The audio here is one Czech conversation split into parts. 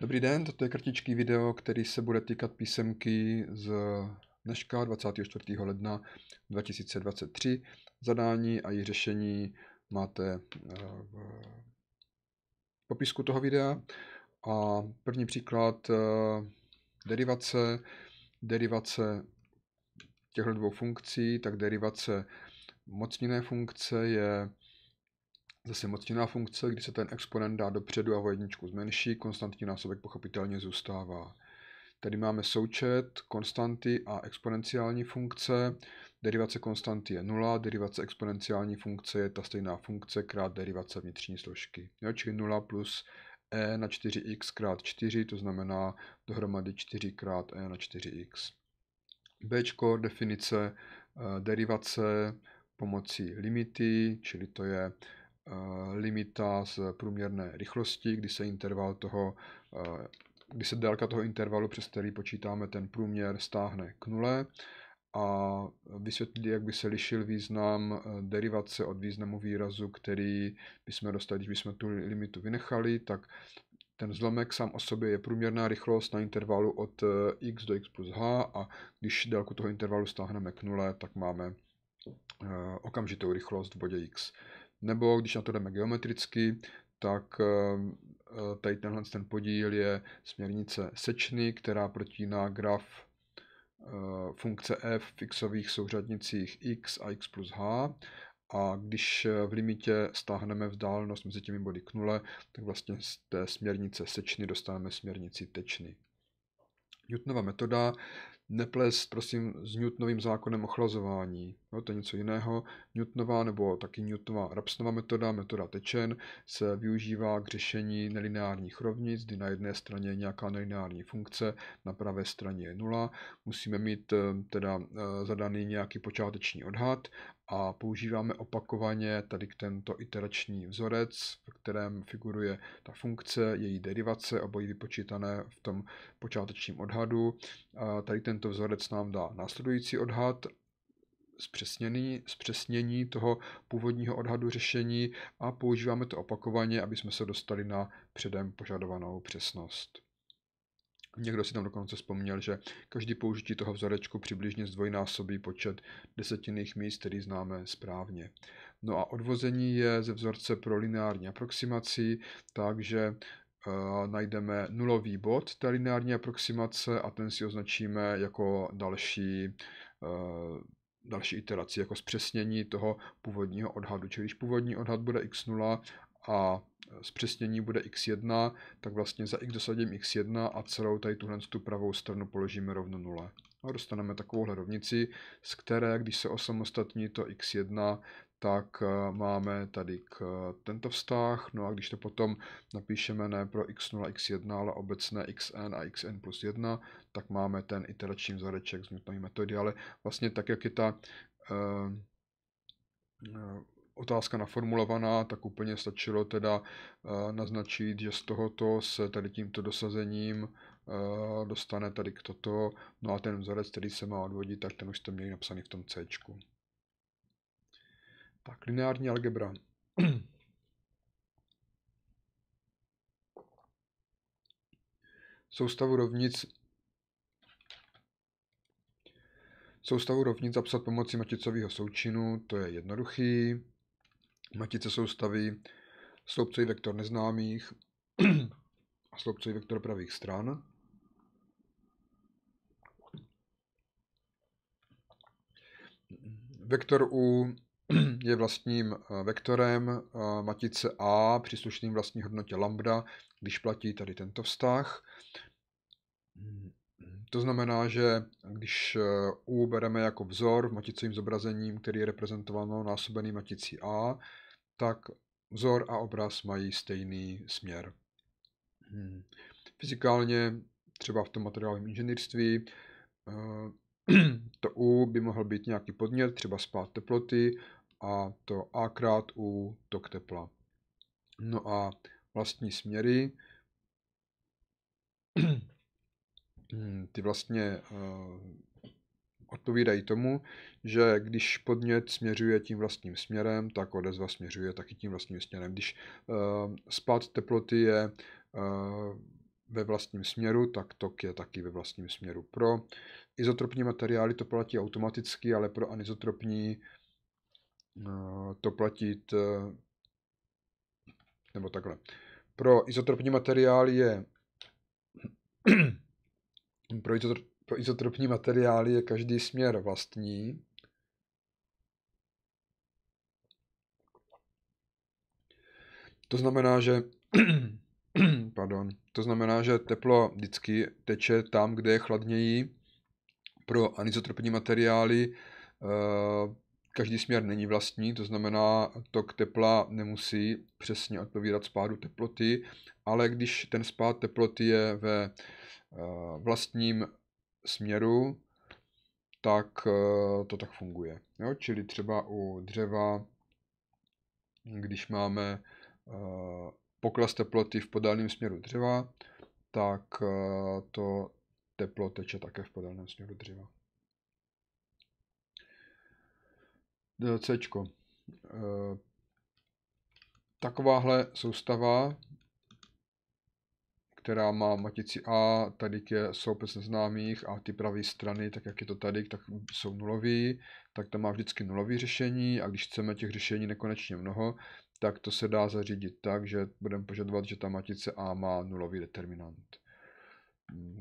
Dobrý den, toto je kratičký video, který se bude týkat písemky z dneška 24. ledna 2023. Zadání a její řešení máte eh, v popisku toho videa. A první příklad eh, derivace, derivace těchto dvou funkcí, tak derivace mocniné funkce je Zase mocněná funkce, kdy se ten exponent dá dopředu a o jedničku zmenší, konstantní násobek pochopitelně zůstává. Tady máme součet, konstanty a exponenciální funkce. Derivace konstanty je 0, derivace exponenciální funkce je ta stejná funkce krát derivace vnitřní složky. Jo, čili 0 plus e na 4x krát 4, to znamená dohromady 4 krát e na 4x. B definice eh, derivace pomocí limity, čili to je Eh, limita z průměrné rychlosti, kdy se interval toho, eh, kdy se délka toho intervalu, přes který počítáme ten průměr, stáhne k nule a vysvětlili, jak by se lišil význam eh, derivace od významu výrazu, který bychom dostali, když bychom tu limitu vynechali, tak ten zlomek sám o sobě je průměrná rychlost na intervalu od x do x plus h a když délku toho intervalu stáhneme k nule, tak máme okamžitou rychlost v bodě x. Nebo když na to jdeme geometricky, tak eh, tady tenhle ten podíl je směrnice sečny, která protíná graf eh, funkce f v xových souřadnicích x a x plus h a když eh, v limitě stáhneme vzdálenost mezi těmi body k nule, tak vlastně z té směrnice sečny dostaneme směrnici tečny. Newtonova metoda neplést, prosím, s Newtonovým zákonem ochlazování. No, to je něco jiného. Newtonova nebo taky Newtonova Rapsnova metoda, metoda tečen, se využívá k řešení nelineárních rovnic, kdy na jedné straně je nějaká nelineární funkce, na pravé straně je nula. Musíme mít eh, teda eh, zadaný nějaký počáteční odhad a používáme opakovaně tady tento iterační vzorec, ve kterém figuruje ta funkce, její derivace, obojí vypočítané v tom počátečním odhadu. A tady tento vzorec nám dá následující odhad zpřesněný, zpřesnění toho původního odhadu řešení a používáme to opakovaně, aby jsme se dostali na předem požadovanou přesnost. Někdo si tam dokonce vzpomněl, že každý použití toho vzorečku přibližně zdvojnásobí počet desetinných míst, který známe správně. No a odvození je ze vzorce pro lineární aproximací, takže eh, najdeme nulový bod té lineární aproximace a ten si označíme jako další, eh, další iteraci, jako zpřesnění toho původního odhadu. Čili když původní odhad bude x0 a zpřesnění bude x1, tak vlastně za x dosadím x1 a celou tady tuhle tu pravou stranu položíme rovno 0. A dostaneme takovouhle rovnici, z které, když se osamostatní to x1, tak eh, máme tady k eh, tento vztah, no a když to potom napíšeme ne pro x0, x1, ale obecné xn a xn plus 1, tak máme ten iterační vzoreček z metody, ale vlastně tak, jak je ta uh, uh, otázka naformulovaná, tak úplně stačilo teda eh, naznačit, že z tohoto se tady tímto dosazením eh, dostane tady k toto, no a ten vzorec, který se má odvodit, tak ten už jste měli napsaný v tom C. Tak, lineární algebra. soustavu rovnic soustavu rovnic zapsat pomocí maticového součinu, to je jednoduchý. Matice soustavy sloupcový vektor neznámých a sloupcový vektor pravých stran. Vektor U je vlastním eh, vektorem eh, matice A příslušným vlastní hodnotě lambda, když platí tady tento vztah. To znamená, že když eh, U bereme jako vzor v maticovým zobrazením, který je reprezentováno násobený maticí A, tak vzor a obraz mají stejný směr. Hmm. Fyzikálně, třeba v tom materiálovém inženýrství, eh, to U by mohl být nějaký podnět, třeba spát teploty, a to A krát U tok tepla. No a vlastní směry, hmm, ty vlastně eh, odpovídají tomu, že když podnět směřuje tím vlastním směrem, tak odezva směřuje taky tím vlastním směrem. Když eh, spad teploty je eh, ve vlastním směru, tak tok je taky ve vlastním směru. Pro izotropní materiály to platí automaticky, ale pro anizotropní eh, to platit, nebo takhle. Pro izotropní materiál je pro, izotropní pro izotropní materiály je každý směr vlastní. To znamená, že pardon, to znamená, že teplo vždycky teče tam, kde je chladněji. Pro anizotropní materiály eh, každý směr není vlastní, to znamená, tok tepla nemusí přesně odpovídat spádu teploty, ale když ten spád teploty je ve eh, vlastním směru, tak eh, to tak funguje. Jo? Čili třeba u dřeva, když máme eh, pokles teploty v podálném směru dřeva, tak eh, to teplo teče také v podálném směru dřeva. C. Takováhle soustava která má matici A, tady je soupec neznámých a ty pravé strany, tak jak je to tady, tak jsou nulový, tak tam má vždycky nulový řešení a když chceme těch řešení nekonečně mnoho, tak to se dá zařídit tak, že budeme požadovat, že ta matice A má nulový determinant.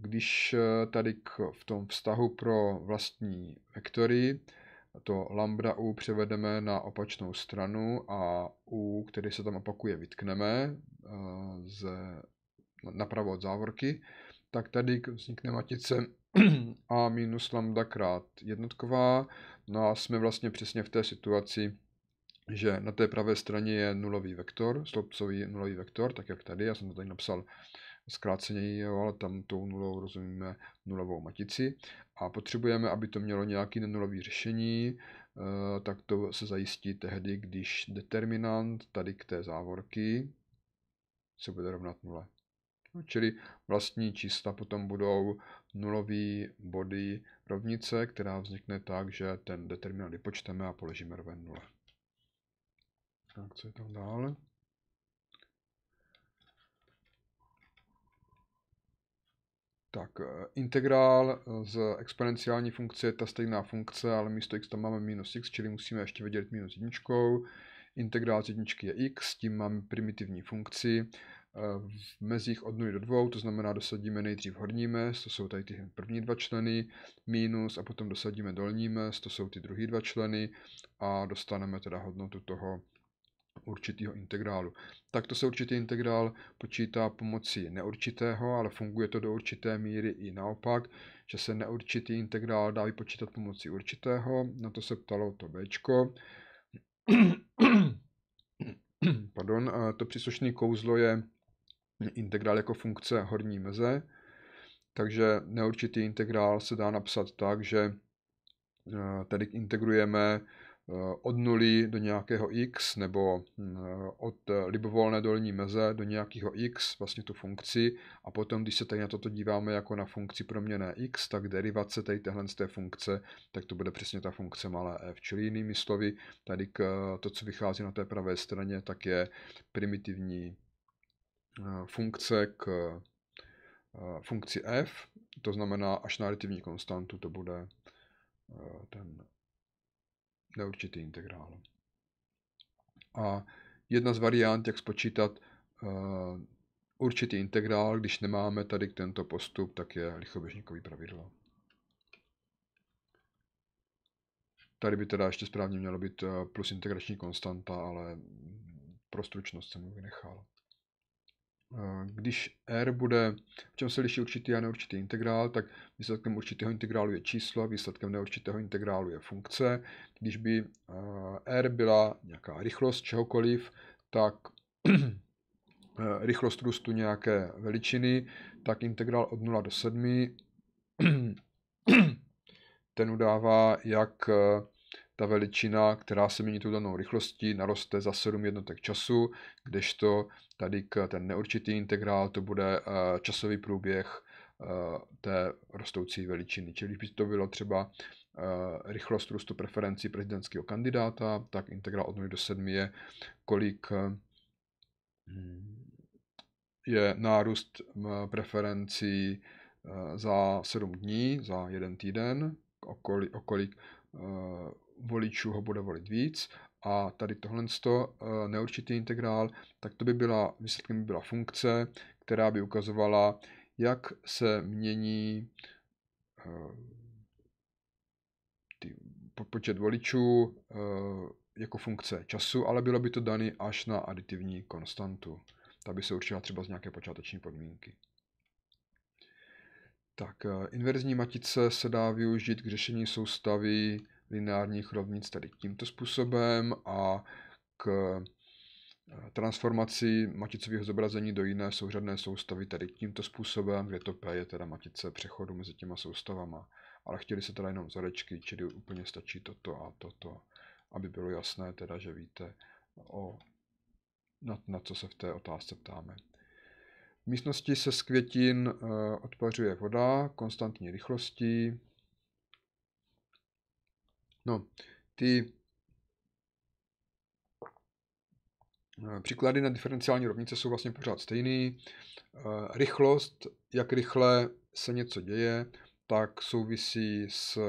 Když eh, tady k, v tom vztahu pro vlastní vektory to lambda u převedeme na opačnou stranu a u, který se tam opakuje, vytkneme eh, z napravo od závorky, tak tady vznikne matice a minus lambda krát jednotková. No a jsme vlastně přesně v té situaci, že na té pravé straně je nulový vektor, sloupcový nulový vektor, tak jak tady, já jsem to tady napsal zkráceněji, jo, ale tam tou nulou rozumíme nulovou matici. A potřebujeme, aby to mělo nějaký nenulový řešení, eh, tak to se zajistí tehdy, když determinant tady k té závorky se bude rovnat nule. Čili vlastní čísla potom budou nulový body rovnice, která vznikne tak, že ten determinant vypočteme a položíme roven 0. Tak, co je tam dále? Tak, eh, integrál eh, z exponenciální funkce je ta stejná funkce, ale místo x tam máme minus x, čili musíme ještě vydělit minus jedničkou. Integrál z jedničky je x, tím máme primitivní funkci v mezích od 0 do 2, to znamená dosadíme nejdřív horní mez, to jsou tady ty první dva členy, minus a potom dosadíme dolní mez, to jsou ty druhý dva členy a dostaneme teda hodnotu toho určitého integrálu. Takto se určitý integrál počítá pomocí neurčitého, ale funguje to do určité míry i naopak, že se neurčitý integrál dá vypočítat pomocí určitého, na to se ptalo to Bčko. Pardon, to příslušné kouzlo je integrál jako funkce horní meze, takže neurčitý integrál se dá napsat tak, že eh, tady integrujeme eh, od nuly do nějakého x nebo eh, od libovolné dolní meze do nějakého x, vlastně tu funkci a potom, když se tady na toto díváme jako na funkci proměné x, tak derivace tady téhle z té funkce, tak to bude přesně ta funkce malé f, čili jinými slovy, tady to, co vychází na té pravé straně, tak je primitivní Eh, funkce k eh, funkci f, to znamená až na aditivní konstantu to bude eh, ten neurčitý integrál. A jedna z variant, jak spočítat určitý integrál, když nemáme tady tento postup, tak je lichoběžníkový pravidlo. Tady by teda ještě správně mělo být plus integrační konstanta, ale pro stručnost jsem ji vynechal když R bude, v čem se liší určitý a neurčitý integrál, tak výsledkem určitého integrálu je číslo, výsledkem neurčitého integrálu je funkce. Když by eh, R byla nějaká rychlost čehokoliv, tak eh, rychlost růstu nějaké veličiny, tak integrál od 0 do 7 ten udává, jak eh, ta veličina, která se mění tou danou rychlostí, naroste za 7 jednotek času, kdežto tady k ten neurčitý integrál to bude eh, časový průběh eh, té rostoucí veličiny. Čili když by to bylo třeba eh, rychlost růstu preferencí prezidentského kandidáta, tak integrál od 0 do 7 je, kolik je nárůst preferencí za 7 dní, za jeden týden, okolik, okolik voličů ho bude volit víc a tady tohle eh, neurčitý integrál, tak to by byla, výsledkem by byla funkce, která by ukazovala, jak se mění eh, ty, počet voličů eh, jako funkce času, ale bylo by to daný až na aditivní konstantu. Ta by se určila třeba z nějaké počáteční podmínky. Tak, inverzní matice se dá využít k řešení soustavy lineárních rovnic tady tímto způsobem a k eh, transformaci maticového zobrazení do jiné souřadné soustavy tady tímto způsobem, kde to P je teda matice přechodu mezi těma soustavama. Ale chtěli se teda jenom vzorečky, čili úplně stačí toto a toto, aby bylo jasné teda, že víte, o, na, na co se v té otázce ptáme. V místnosti se z květin eh, odpařuje voda konstantní rychlostí No, ty eh, příklady na diferenciální rovnice jsou vlastně pořád stejný. Eh, rychlost, jak rychle se něco děje, tak souvisí s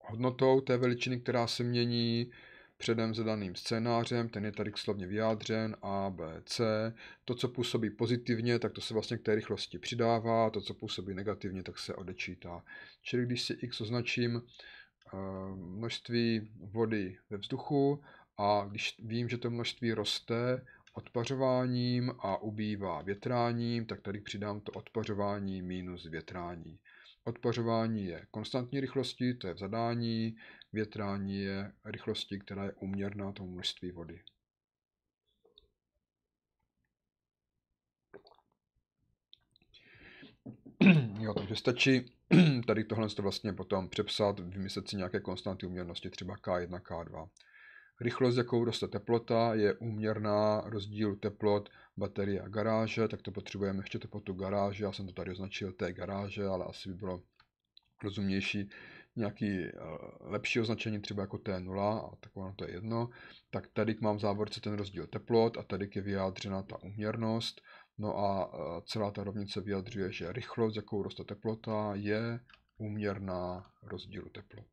hodnotou té veličiny, která se mění, předem zadaným scénářem, ten je tady slovně vyjádřen A, B, C. To, co působí pozitivně, tak to se vlastně k té rychlosti přidává, to, co působí negativně, tak se odečítá. Čili když si x označím eh, množství vody ve vzduchu a když vím, že to množství roste odpařováním a ubývá větráním, tak tady přidám to odpařování minus větrání. Odpařování je konstantní rychlostí, to je v zadání, větrání je rychlostí, která je uměrná tomu množství vody. jo, takže stačí tady tohle vlastně potom přepsat, vymyslet si nějaké konstanty uměrnosti, třeba K1, K2. Rychlost, jakou roste teplota, je úměrná rozdílu teplot baterie a garáže, tak to potřebujeme ještě teplotu garáže, já jsem to tady označil té garáže, ale asi by bylo rozumnější nějaký eh, lepší označení, třeba jako T0, a ono to je jedno, tak tady mám v závorce ten rozdíl teplot a tady je vyjádřena ta úměrnost, no a eh, celá ta rovnice vyjadřuje, že rychlost, jakou roste teplota, je úměrná rozdílu teplot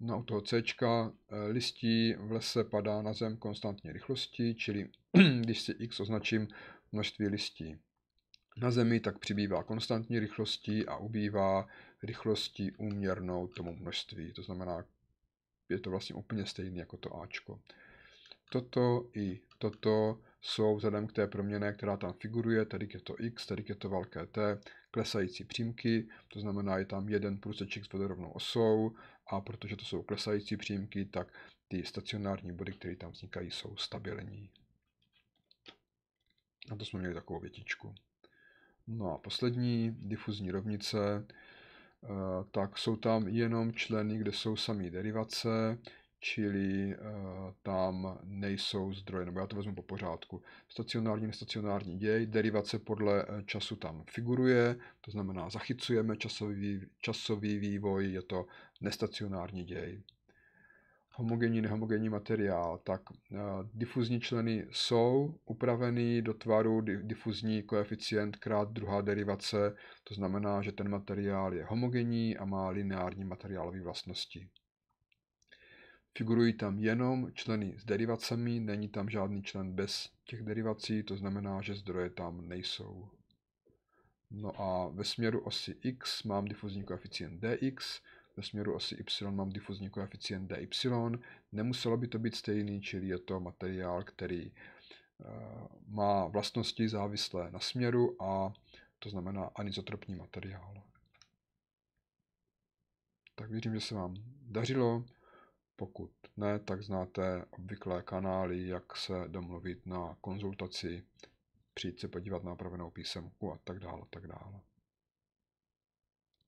na u toho C eh, listí v lese padá na zem konstantní rychlostí, čili když si x označím množství listí na zemi, tak přibývá konstantní rychlostí a ubývá rychlostí úměrnou tomu množství. To znamená, je to vlastně úplně stejné jako to Ačko. Toto i toto jsou vzhledem k té proměně, která tam figuruje, tady je to x, tady je to velké t, klesající přímky, to znamená, je tam jeden průseček s vodorovnou osou, a protože to jsou klesající příjemky, tak ty stacionární body, které tam vznikají, jsou stabilní. Na to jsme měli takovou větičku. No a poslední, difuzní rovnice, eh, tak jsou tam jenom členy, kde jsou samé derivace, čili uh, tam nejsou zdroje, nebo já to vezmu po pořádku. Stacionární, nestacionární děj, derivace podle eh, času tam figuruje, to znamená zachycujeme časový, časový vývoj, je to nestacionární děj. Homogenní, nehomogenní materiál, tak uh, difuzní členy jsou upravený do tvaru difuzní koeficient krát druhá derivace, to znamená, že ten materiál je homogenní a má lineární materiálové vlastnosti. Figurují tam jenom členy s derivacemi, není tam žádný člen bez těch derivací, to znamená, že zdroje tam nejsou. No a ve směru osy x mám difuzní koeficient dx, ve směru osy y mám difuzní koeficient dy. Nemuselo by to být stejný, čili je to materiál, který eh, má vlastnosti závislé na směru a to znamená anizotropní materiál. Tak věřím, že se vám dařilo. Pokud ne, tak znáte obvyklé kanály, jak se domluvit na konzultaci, přijít se podívat na opravenou písemku a tak dále, tak dále.